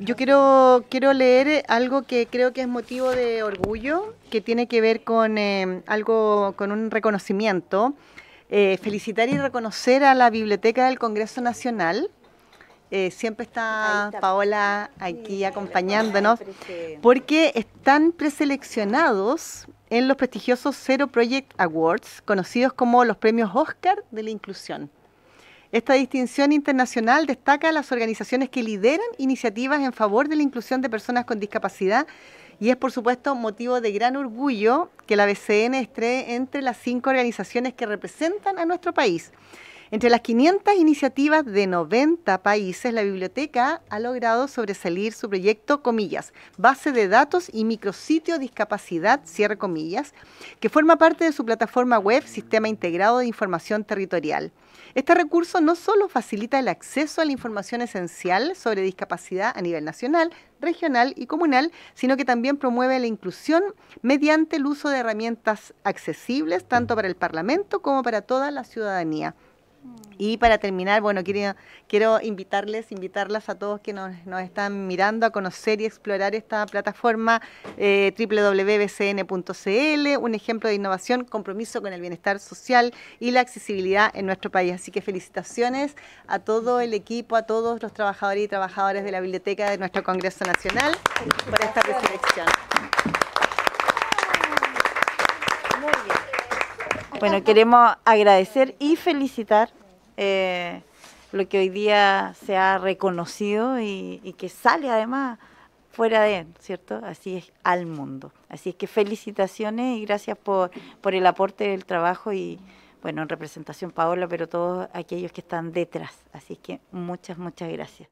Yo quiero, quiero leer algo que creo que es motivo de orgullo, que tiene que ver con eh, algo, con un reconocimiento. Eh, felicitar y reconocer a la Biblioteca del Congreso Nacional. Eh, siempre está, Paola aquí acompañándonos, porque están preseleccionados en los prestigiosos Zero Project Awards, conocidos como los premios Oscar de la Inclusión. Esta distinción internacional destaca a las organizaciones que lideran iniciativas en favor de la inclusión de personas con discapacidad y es, por supuesto, motivo de gran orgullo que la BCN esté entre las cinco organizaciones que representan a nuestro país. Entre las 500 iniciativas de 90 países, la biblioteca ha logrado sobresalir su proyecto, comillas, base de datos y micrositio discapacidad, cierre comillas, que forma parte de su plataforma web Sistema Integrado de Información Territorial. Este recurso no solo facilita el acceso a la información esencial sobre discapacidad a nivel nacional, regional y comunal, sino que también promueve la inclusión mediante el uso de herramientas accesibles tanto para el Parlamento como para toda la ciudadanía. Y para terminar, bueno, quiero, invitarles, invitarlas a todos que nos, están mirando a conocer y explorar esta plataforma eh, www.bcn.cl, un ejemplo de innovación, compromiso con el bienestar social y la accesibilidad en nuestro país. Así que felicitaciones a todo el equipo, a todos los trabajadores y trabajadoras de la biblioteca de nuestro Congreso Nacional por esta reflexión. Bueno, queremos agradecer y felicitar eh, lo que hoy día se ha reconocido y, que sale además fuera de él, ¿cierto? Así es al mundo. Así es que felicitaciones y gracias por, por el aporte del trabajo y bueno, en representación Paola, pero todos aquellos que están detrás. Así que muchas, muchas gracias.